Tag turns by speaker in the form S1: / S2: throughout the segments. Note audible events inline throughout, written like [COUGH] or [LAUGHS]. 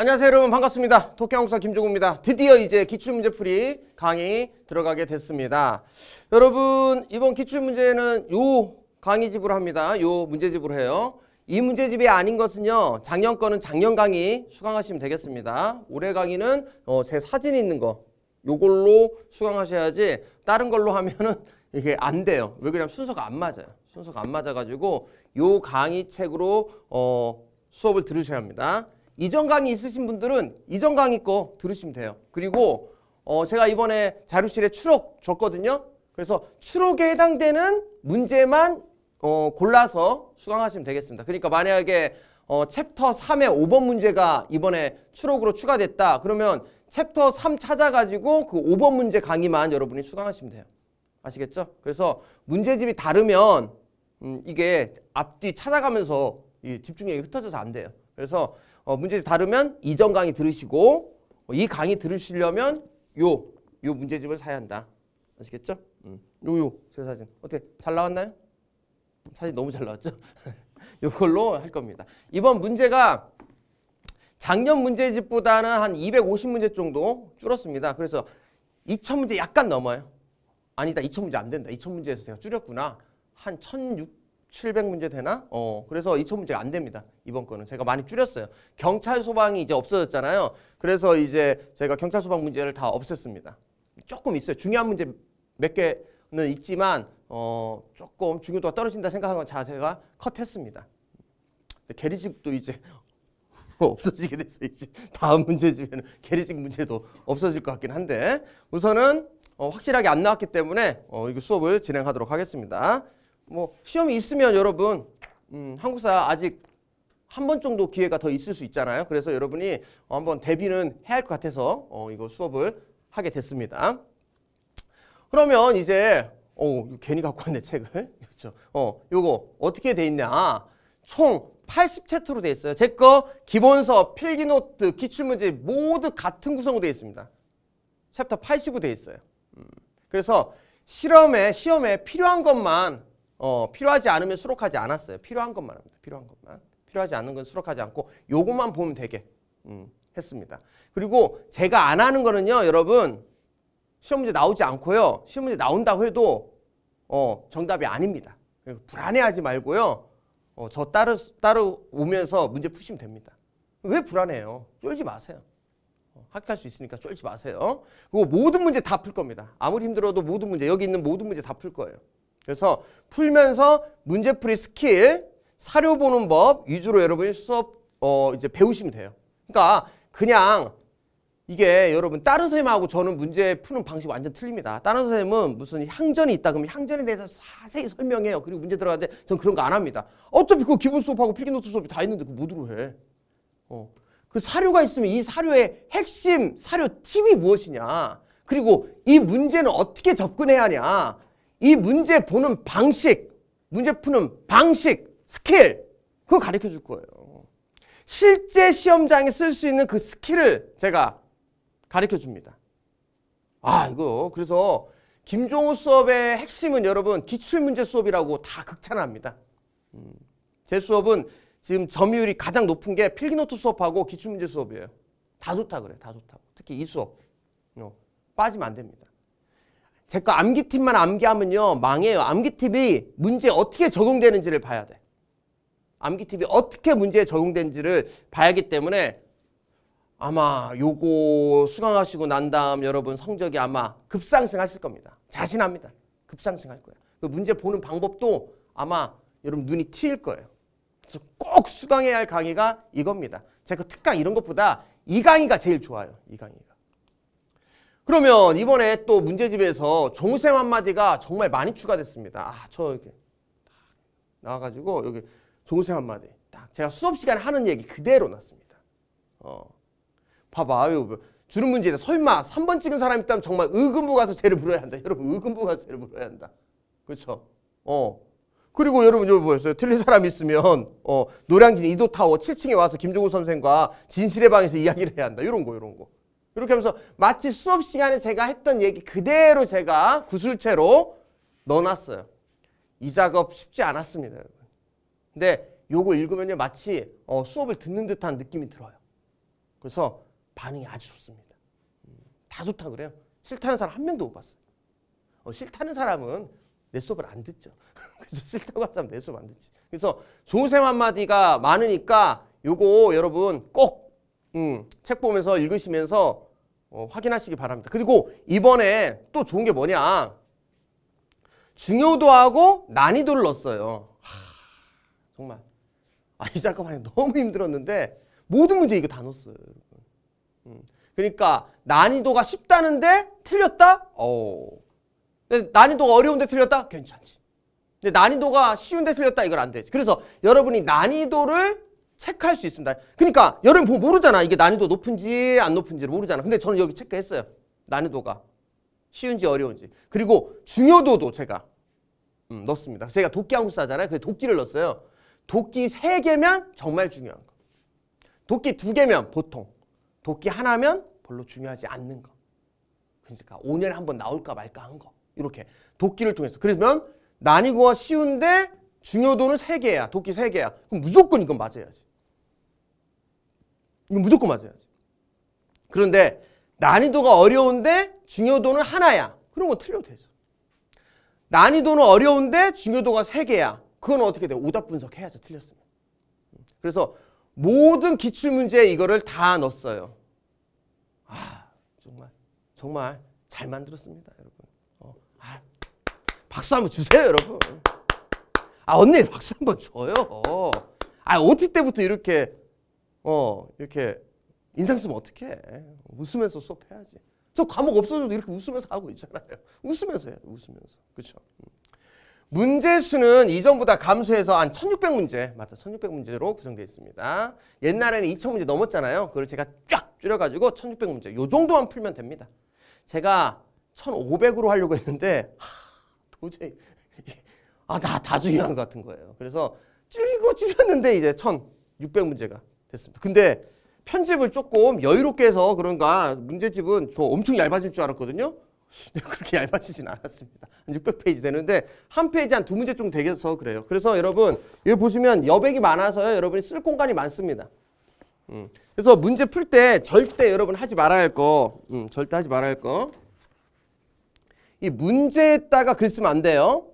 S1: 안녕하세요 여러분 반갑습니다 독해한국사 김종우입니다 드디어 이제 기출문제풀이 강의 들어가게 됐습니다 여러분 이번 기출문제는 요 강의집으로 합니다 요 문제집으로 해요 이 문제집이 아닌 것은요 작년 거는 작년 강의 수강하시면 되겠습니다 올해 강의는 어, 제 사진이 있는 거 요걸로 수강하셔야지 다른 걸로 하면은 [LAUGHS] 이게 안 돼요 왜 그러냐면 순서가 안 맞아요 순서가 안 맞아가지고 요 강의 책으로 어, 수업을 들으셔야 합니다 이전 강의 있으신 분들은 이전 강의 거 들으시면 돼요. 그리고 어 제가 이번에 자료실에 추록 줬거든요. 그래서 추록에 해당되는 문제만 어 골라서 수강하시면 되겠습니다. 그러니까 만약에 어 챕터 3의 5번 문제가 이번에 추록으로 추가됐다. 그러면 챕터 3 찾아가지고 그 5번 문제 강의만 여러분이 수강하시면 돼요. 아시겠죠? 그래서 문제집이 다르면 음 이게 앞뒤 찾아가면서 집중력이 흩어져서 안 돼요. 그래서 어, 문제집 다루면 이전 강의 들으시고 어, 이 강의 들으시려면 요, 요 문제집을 사야 한다. 아시겠죠? 음. 요, 요, 제 사진. 어떻게잘 나왔나요? 사진 너무 잘 나왔죠? [LAUGHS] 요걸로 할 겁니다. 이번 문제가 작년 문제집보다는 한 250문제 정도 줄었습니다. 그래서 2000문제 약간 넘어요. 아니다, 2000문제 안 된다. 2000문제에서 제가 줄였구나. 한1600 700문제 되나? 어, 음. 그래서 2000문제가 안 됩니다. 이번 거는 제가 많이 줄였어요. 경찰 소방이 이제 없어졌잖아요. 그래서 이제 제가 경찰 소방 문제를 다 없앴습니다. 조금 있어요. 중요한 문제 몇 개는 있지만 어, 조금 중요도가 떨어진다 생각한 건 자세가 컷했습니다. 게리직도 이제 [LAUGHS] 없어지게 돼서 이제 다음 문제집에는 [LAUGHS] 게리직 문제도 없어질 것 같긴 한데 우선은 어, 확실하게 안 나왔기 때문에 어, 이거 수업을 진행하도록 하겠습니다. 뭐 시험이 있으면 여러분 음, 한국사 아직 한 번 정도 기회가 더 있을 수 있잖아요. 그래서 여러분이 한번 대비는 해야 할 것 같아서 어, 이거 수업을 하게 됐습니다. 그러면 이제 어, 괜히 갖고 왔네 책을. [LAUGHS] 그렇죠. 어, 요거 어떻게 돼 있냐? 총 80챕터로 돼 있어요. 제거 기본서, 필기노트, 기출문제 모두 같은 구성으로 돼 있습니다. 챕터 80으로 돼 있어요. 음. 그래서 실험에 시험에 필요한 것만 어, 필요하지 않으면 수록하지 않았어요. 필요한 것만 합니다. 필요한 것만. 필요하지 않은 건 수록하지 않고 요것만 보면 되게 음, 했습니다. 그리고 제가 안 하는 거는요. 여러분 시험 문제 나오지 않고요. 시험 문제 나온다고 해도 어, 정답이 아닙니다. 불안해하지 말고요. 어, 저 따로, 따로 오면서 문제 푸시면 됩니다. 왜 불안해요? 쫄지 마세요. 어, 합격할 수 있으니까 쫄지 마세요. 그리고 모든 문제 다 풀 겁니다. 아무리 힘들어도 모든 문제, 여기 있는 모든 문제 다 풀 거예요. 그래서 풀면서 문제풀이 스킬, 사료 보는 법 위주로 여러분이 수업 어 이제 배우시면 돼요. 그러니까 그냥 이게 여러분 다른 선생님하고 저는 문제 푸는 방식 완전 틀립니다. 다른 선생님은 무슨 향전이 있다 그러면 향전에 대해서 자세히 설명해요. 그리고 문제 들어가는데 전 그런 거 안 합니다. 어차피 그 기본 수업하고 필기노트 수업이 다 있는데 그거 뭐로 해. 어. 그 사료가 있으면 이 사료의 핵심 사료 팁이 무엇이냐. 그리고 이 문제는 어떻게 접근해야 하냐. 이 문제 보는 방식, 문제 푸는 방식, 스킬 그거 가르쳐 줄 거예요. 실제 시험장에 쓸 수 있는 그 스킬을 제가 가르쳐 줍니다. 아 이거 그래서 김종우 수업의 핵심은 여러분 기출문제 수업이라고 다 극찬합니다. 음, 제 수업은 지금 점유율이 가장 높은 게 필기노트 수업하고 기출문제 수업이에요. 다 좋다 그래, 다 좋다고. 특히 이 수업. 어, 빠지면 안 됩니다. 제거 암기팁만 암기하면요 망해요. 암기팁이 문제에 어떻게 적용되는지를 봐야 돼. 암기팁이 어떻게 문제에 적용된지를 봐야기 때문에 아마 요거 수강하시고 난 다음 여러분 성적이 아마 급상승하실 겁니다. 자신합니다. 급상승할 거예요. 그 문제 보는 방법도 아마 여러분 눈이 트일 거예요. 그래서 꼭 수강해야 할 강의가 이겁니다. 제가 특강 이런 것보다 이 강의가 제일 좋아요. 이 강의가. 그러면 이번에 또 문제집에서 종쌤 한마디가 정말 많이 추가됐습니다. 아, 저 이렇게 나와가지고 여기 종쌤 한마디. 딱 제가 수업 시간에 하는 얘기 그대로 났습니다. 어. 봐봐. 뭐 주는 문제인데 설마 3번 찍은 사람 있다면 정말 의금부 가서 죄를 물어야 한다. 여러분 의금부 가서 죄를 물어야 한다. 그렇죠? 어. 그리고 여러분 여기 보였어요. 뭐 틀린 사람 있으면 어, 노량진 이도타워 7층에 와서 김종우 선생과 진실의 방에서 이야기를 해야 한다. 이런 거 이런 거. 이렇게 하면서 마치 수업 시간에 제가 했던 얘기 그대로 제가 구술체로 넣어놨어요. 이 작업 쉽지 않았습니다. 여러분. 근데 요거 읽으면요 마치 어, 수업을 듣는 듯한 느낌이 들어요. 그래서 반응이 아주 좋습니다. 음, 다 좋다 그래요. 싫다는 사람 한 명도 못 봤어요. 어, 싫다는 사람은 내 수업을 안 듣죠. [LAUGHS] 그래서 싫다고 한 사람 내 수업 안 듣지. 그래서 좋 소샘 한마디가 많으니까 요거 여러분 꼭 음, 책 보면서 읽으시면서 어, 확인하시기 바랍니다. 그리고 이번에 또 좋은 게 뭐냐. 중요도하고 난이도를 넣었어요. 하, 정말. 아, 이 작업하니 너무 힘들었는데 모든 문제 이거 다 넣었어요. 음, 그러니까 난이도가 쉽다는데 틀렸다? 어. 근데 난이도가 어려운데 틀렸다? 괜찮지. 근데 난이도가 쉬운데 틀렸다? 이걸 안 되지. 그래서 여러분이 난이도를 체크할 수 있습니다. 그러니까 여러분 모르잖아. 이게 난이도 높은지 안높은지 모르잖아. 근데 저는 여기 체크했어요. 난이도가 쉬운지 어려운지. 그리고 중요도도 제가 음, 넣습니다. 제가 도끼 한국사잖아요그 도끼를 넣었어요. 도끼 세개면 정말 중요한 거. 도끼 두개면 보통. 도끼 하나면 별로 중요하지 않는 거. 그러니까 5년에 한 번 나올까 말까 한 거. 이렇게 도끼를 통해서. 그러면 난이도가 쉬운데 중요도는 세개야 도끼 세개야 그럼 무조건 이건 맞아야지. 이거 무조건 맞아야지. 그런데 난이도가 어려운데 중요도는 하나야. 그런 거 틀려도 되죠. 난이도는 어려운데 중요도가 세개야 그건 어떻게 돼 오답 분석해야죠. 틀렸으면. 그래서 모든 기출문제 이거를 다 넣었어요. 아 정말 정말 잘 만들었습니다. 여러분. 어, 아, 박수 한번 주세요. 여러분. 아 언니 박수 한번 줘요. 아 OT 때부터 이렇게 어 이렇게 인상 쓰면 어떡해 웃으면서 수업해야지 저 과목 없어져도 이렇게 웃으면서 하고 있잖아요 웃으면서 해 웃으면서 그렇죠 문제 수는 이전보다 감소해서 한 1600문제 맞다 1600문제로 구성되어 있습니다 옛날에는 2000문제 넘었잖아요 그걸 제가 쫙 줄여가지고 1600문제 요 정도만 풀면 됩니다 제가 1500으로 하려고 했는데 하, 도저히 아 나 다 중요한 것 같은 거예요 그래서 줄이고 줄였는데 이제 1600문제가 됐습니다. 근데 편집을 조금 여유롭게 해서 그런가 문제집은 저 엄청 얇아질 줄 알았거든요. [LAUGHS] 그렇게 얇아지진 않았습니다. 600페이지 되는데 한 페이지 한 두 문제 좀 되겠어 그래요. 그래서 여러분 여기 보시면 여백이 많아서요. 여러분이 쓸 공간이 많습니다. 음. 그래서 문제 풀 때 절대 여러분 하지 말아야 할 거, 음, 절대 하지 말아야 할 거. 이 문제에다가 글 쓰면 안 돼요.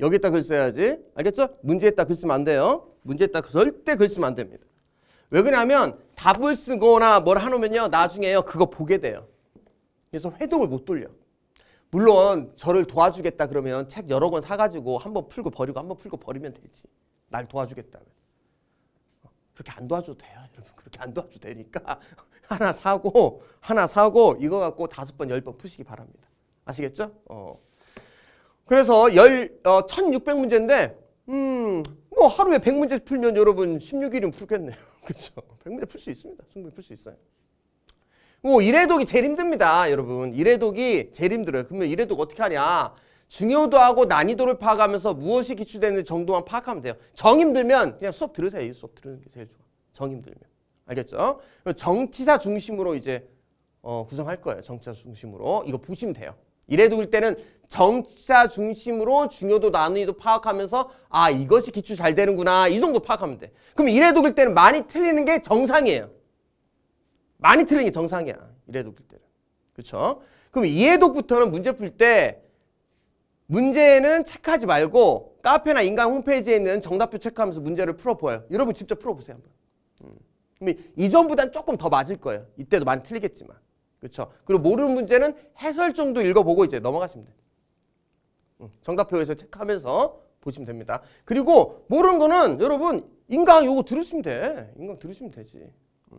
S1: 여기에다 글 써야지. 알겠죠? 문제에다 글 쓰면 안 돼요. 문제에다 절대 글 쓰면 안 됩니다. 왜 그러냐면 답을 쓰거나 뭘 하놓으면요 나중에 그거 보게 돼요. 그래서 회동을 못 돌려. 물론 저를 도와주겠다 그러면 책 여러 권 사가지고 한번 풀고 버리고 한번 풀고 버리면 되지. 날 도와주겠다면. 그렇게 안 도와줘도 돼요. 여러분 그렇게 안 도와줘도 되니까 [LAUGHS] 하나 사고 하나 사고 이거 갖고 다섯 번, 열 번 푸시기 바랍니다. 아시겠죠? 어. 그래서 열, 어, 1600문제인데 음, 뭐 하루에 100문제 풀면 여러분 16일이면 풀겠네요. 그렇죠. 백문제 풀 수 있습니다. 충분히 풀 수 있어요. 뭐이래독이 제일 힘듭니다. 여러분. 이래독이 제일 힘들어요. 그러면 이래독 어떻게 하냐. 중요도하고 난이도를 파악하면서 무엇이 기출되는 지 정도만 파악하면 돼요. 정 힘들면 그냥 수업 들으세요. 수업 들으는 게 제일 좋아. 정 힘들면. 알겠죠? 정치사 중심으로 이제 어, 구성할 거예요. 정치사 중심으로. 이거 보시면 돼요. 이래독일 때는 정자 중심으로 중요도 나누이도 파악하면서 아 이것이 기출 잘 되는구나 이 정도 파악하면 돼. 그럼 이래 독일 때는 많이 틀리는 게 정상이에요. 많이 틀리는 게 정상이야. 이래 독일 때는. 그렇죠? 그럼 이해독부터는 문제 풀 때 문제는 체크하지 말고 카페나 인간 홈페이지에 있는 정답표 체크하면서 문제를 풀어보아요. 여러분 직접 풀어보세요. 한번. 음. 그럼 이전보다는 조금 더 맞을 거예요. 이때도 많이 틀리겠지만. 그렇죠? 그리고 모르는 문제는 해설 정도 읽어보고 이제 넘어가시면 돼요. 음, 정답표에서 체크하면서 보시면 됩니다. 그리고 모르는 거는 여러분 인강 요거 들으시면 돼. 인강 들으시면 되지. 음.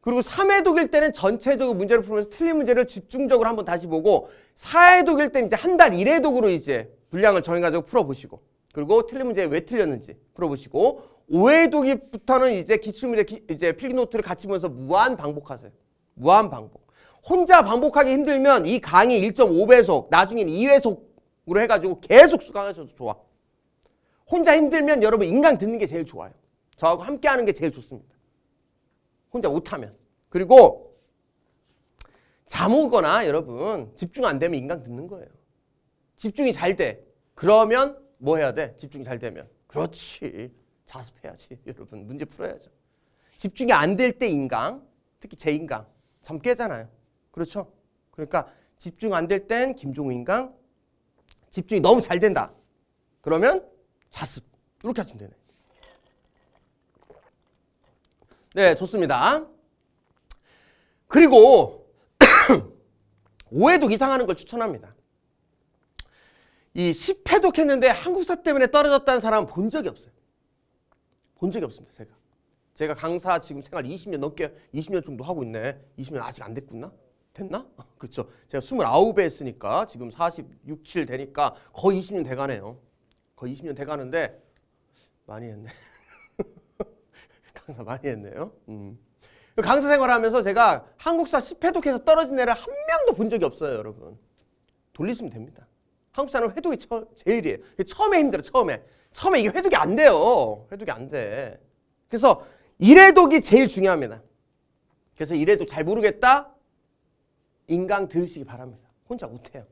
S1: 그리고 3회 독일 때는 전체적으로 문제를 풀면서 틀린 문제를 집중적으로 한번 다시 보고 4회 독일 때는 이제 한 달 1회 독으로 이제 분량을 정해가지고 풀어보시고 그리고 틀린 문제 왜 틀렸는지 풀어보시고 5회 독일부터는 이제 기출문제 이제 필기노트를 같이 보면서 무한 반복하세요. 무한 반복. 혼자 반복하기 힘들면 이 강의 1.5배속 나중에는 2회속 으로 해가지고 계속 수강하셔도 좋아. 혼자 힘들면 여러분 인강 듣는 게 제일 좋아요. 저하고 함께 하는 게 제일 좋습니다. 혼자 못하면. 그리고 잠오거나 여러분 집중 안 되면 인강 듣는 거예요. 집중이 잘 돼. 그러면 뭐 해야 돼? 집중이 잘 되면. 그렇지. 자습해야지. 여러분 문제 풀어야죠. 집중이 안 될 때 인강, 특히 제 인강. 잠 깨잖아요. 그렇죠? 그러니까 집중 안 될 땐 김종우 인강, 집중이 너무 잘 된다. 그러면 자습. 이렇게 하시면 되네. 네, 좋습니다. 그리고 [COUGHS] 오해독 이상하는 걸 추천합니다. 이 10회독 했는데 한국사 때문에 떨어졌다는 사람 은본 적이 없어요. 본 적이 없습니다, 제가. 제가 강사 지금 생활 20년 넘게 20년 정도 하고 있네. 20년 아직 안 됐구나. 됐나? [LAUGHS] 그쵸. 제가 29에 했으니까 지금 46, 7 되니까 거의 20년 돼가네요. 거의 20년 돼가는데 많이 했네. [LAUGHS] 강사 많이 했네요. 음. 강사 생활하면서 제가 한국사 10회독해서 떨어진 애를 한 명도 본 적이 없어요, 여러분. 돌리시면 됩니다. 한국사는 회독이 처, 제일이에요. 처음에 힘들어, 처음에. 처음에 이게 회독이 안 돼요. 회독이 안 돼. 그래서 일회독이 제일 중요합니다. 그래서 일회독 잘 모르겠다? 인강 들으시기 바랍니다. 혼자 못해요.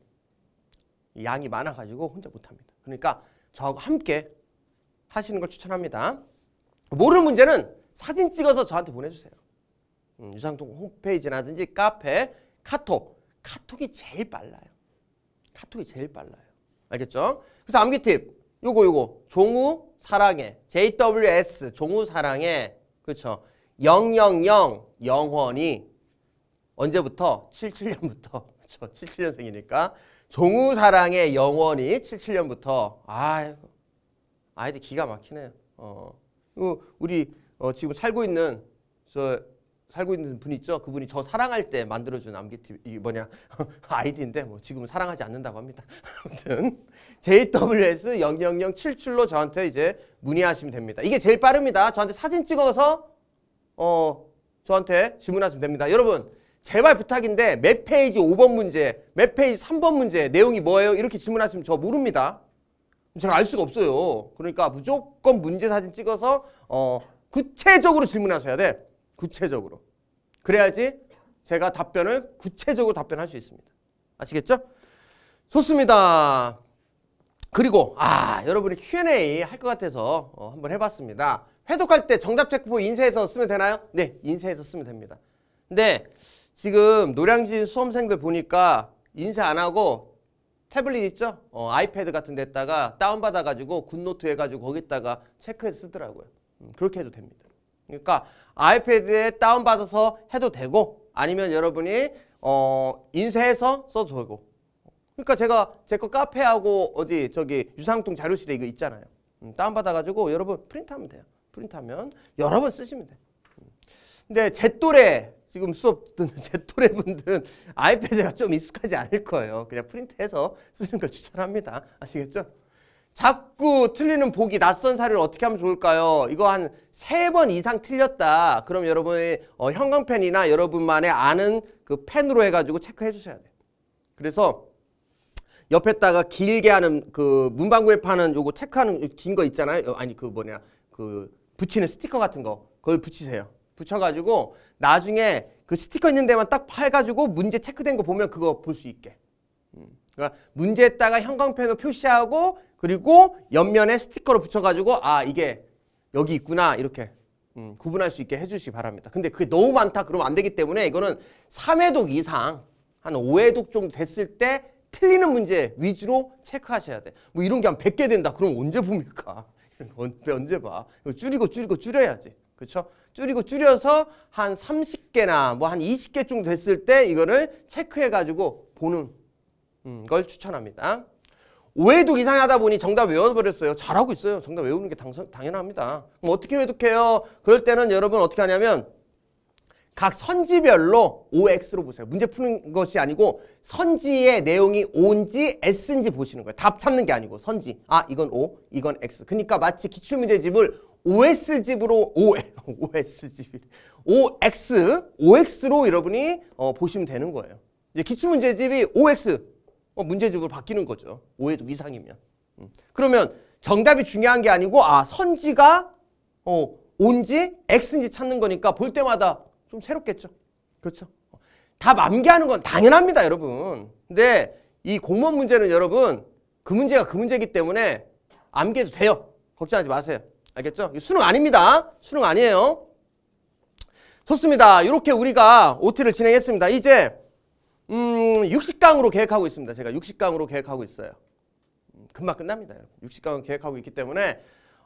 S1: 양이 많아가지고 혼자 못합니다. 그러니까 저하고 함께 하시는 걸 추천합니다. 모르는 문제는 사진 찍어서 저한테 보내주세요. 음, 유상통 홈페이지라든지 카페, 카톡. 카톡이 제일 빨라요. 카톡이 제일 빨라요. 알겠죠? 그래서 암기 팁. 요거 요거. 종우 사랑해. JWS 종우 사랑해. 그렇죠? 000 영원히 언제부터? 77년부터. 저 [LAUGHS] 77년생이니까. 종우사랑의 영원히 77년부터. 아, 아이들 기가 막히네요. 어. 어. 우리 어, 지금 살고 있는 저 살고 있는 분 있죠? 그분이 저 사랑할 때 만들어준 암기티 이 뭐냐 [LAUGHS] 아이디인데 뭐 지금은 사랑하지 않는다고 합니다. [LAUGHS] 아무튼 JWS 00077로 저한테 이제 문의하시면 됩니다. 이게 제일 빠릅니다. 저한테 사진 찍어서 어 저한테 질문하시면 됩니다. 여러분 제발 부탁인데 몇 페이지 5번 문제, 몇 페이지 3번 문제 내용이 뭐예요? 이렇게 질문하시면 저 모릅니다. 제가 알 수가 없어요. 그러니까 무조건 문제 사진 찍어서 어, 구체적으로 질문하셔야 돼. 구체적으로. 그래야지 제가 답변을 구체적으로 답변할 수 있습니다. 아시겠죠? 좋습니다. 그리고 아 여러분이 Q&A 할 것 같아서 어, 한번 해봤습니다. 회독할 때 정답 체크포 인쇄해서 쓰면 되나요? 네, 인쇄해서 쓰면 됩니다. 근데 지금 노량진 수험생들 보니까 인쇄 안 하고 태블릿 있죠? 어, 아이패드 같은 데다가 다운받아가지고 굿노트 해가지고 거기다가 체크해서 쓰더라고요. 음, 그렇게 해도 됩니다. 그러니까 아이패드에 다운받아서 해도 되고 아니면 여러분이 어, 인쇄해서 써도 되고 그러니까 제가 제 거 카페하고 어디 저기 유상통 자료실에 이거 있잖아요. 음, 다운받아가지고 여러분 프린트하면 돼요. 프린트하면 여러 번 쓰시면 돼요. 음. 근데 제 또래 지금 수업 듣는 [LAUGHS] 제 또래분들은 아이패드가 좀 익숙하지 않을 거예요. 그냥 프린트해서 쓰는 걸 추천합니다. 아시겠죠? 자꾸 틀리는 보기, 낯선 사례를 어떻게 하면 좋을까요? 이거 한 세 번 이상 틀렸다. 그럼 여러분의 어, 형광펜이나 여러분만의 아는 그 펜으로 해가지고 체크해 주셔야 돼요. 그래서 옆에다가 길게 하는 그 문방구에 파는 요거 체크하는 긴 거 있잖아요. 아니 그 뭐냐 그 붙이는 스티커 같은 거 그걸 붙이세요. 붙여가지고 나중에 그 스티커 있는 데만 딱 해가지고 문제 체크된 거 보면 그거 볼 수 있게. 음. 그러니까 문제에다가 형광펜으로 표시하고 그리고 옆면에 스티커로 붙여가지고 아 이게 여기 있구나 이렇게 음, 구분할 수 있게 해주시기 바랍니다. 근데 그게 너무 많다 그러면 안 되기 때문에 이거는 3회독 이상 한 5회독 정도 됐을 때 틀리는 문제 위주로 체크하셔야 돼. 뭐 이런 게 한 100개 된다 그럼 언제 봅니까? 언제, [LAUGHS] 언제 봐. 줄이고 줄이고 줄여야지. 그렇죠? 줄이고 줄여서 한 30개나 뭐 한 20개 정도 됐을 때 이거를 체크해가지고 보는 음, 걸 추천합니다. 오해도 이상하다 보니 정답 외워버렸어요. 잘하고 있어요. 정답 외우는 게 당선, 당연합니다. 그럼 뭐 어떻게 외독해요? 그럴 때는 여러분 어떻게 하냐면 각 선지별로 OX로 보세요. 문제 푸는 것이 아니고 선지의 내용이 O인지 S인지 보시는 거예요. 답 찾는 게 아니고 선지. 아 이건 O, 이건 X. 그러니까 마치 기출문제집을 OS 집으로 O [LAUGHS] OS 집 OX OX로 여러분이 어, 보시면 되는 거예요. 이제 기출 문제집이 OX 어, 문제집으로 바뀌는 거죠. 5회 이상이면. 음. 그러면 정답이 중요한 게 아니고 아 선지가 어, 온지 X인지 찾는 거니까 볼 때마다 좀 새롭겠죠. 그렇죠. 답 암기하는 건 당연합니다, 여러분. 근데 이 공무원 문제는 여러분 그 문제가 그 문제이기 때문에 암기해도 돼요. 걱정하지 마세요. 알겠죠? 수능 아닙니다. 수능 아니에요. 좋습니다. 이렇게 우리가 OT를 진행했습니다. 이제 음, 60강으로 계획하고 있습니다. 제가 60강으로 계획하고 있어요. 음, 금방 끝납니다. 6 0강을 계획하고 있기 때문에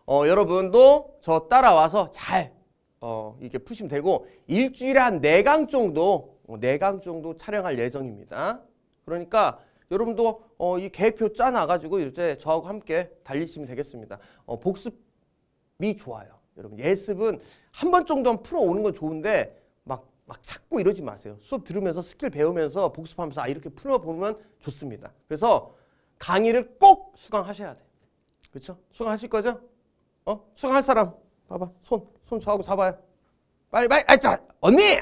S1: 어, 여러분도 저 따라와서 잘 어, 이렇게 푸시면 되고 일주일에 한 4강 정도 4강 어, 정도 촬영할 예정입니다. 그러니까 여러분도 어, 이 계획표 짜놔가지고 이제 저하고 함께 달리시면 되겠습니다. 어, 복습 미 좋아요. 여러분 예습은 한 번 정도는 풀어오는 건 좋은데 막, 막 찾고 이러지 마세요. 수업 들으면서 스킬 배우면서 복습하면서 아 이렇게 풀어보면 좋습니다. 그래서 강의를 꼭 수강하셔야 돼. 요 그렇죠? 수강하실 거죠? 어? 수강할 사람 봐봐 손, 손 저하고 잡아요. 빨리 빨리 아, 자, 언니!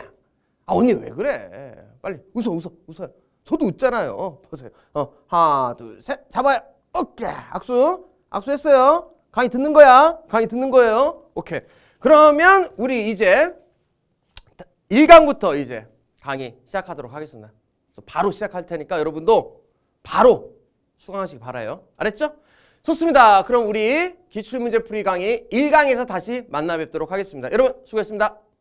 S1: 아 언니 왜 그래? 빨리 웃어 웃어 웃어요. 저도 웃잖아요. 어, 보세요. 어, 하나 둘셋 잡아요. 오케이 악수 악수했어요. 강의 듣는 거야. 강의 듣는 거예요. 오케이. 그러면 우리 이제 1강부터 이제 강의 시작하도록 하겠습니다. 바로 시작할 테니까 여러분도 바로 수강하시기 바라요. 알았죠? 좋습니다. 그럼 우리 기출문제풀이 강의 1강에서 다시 만나 뵙도록 하겠습니다. 여러분 수고했습니다.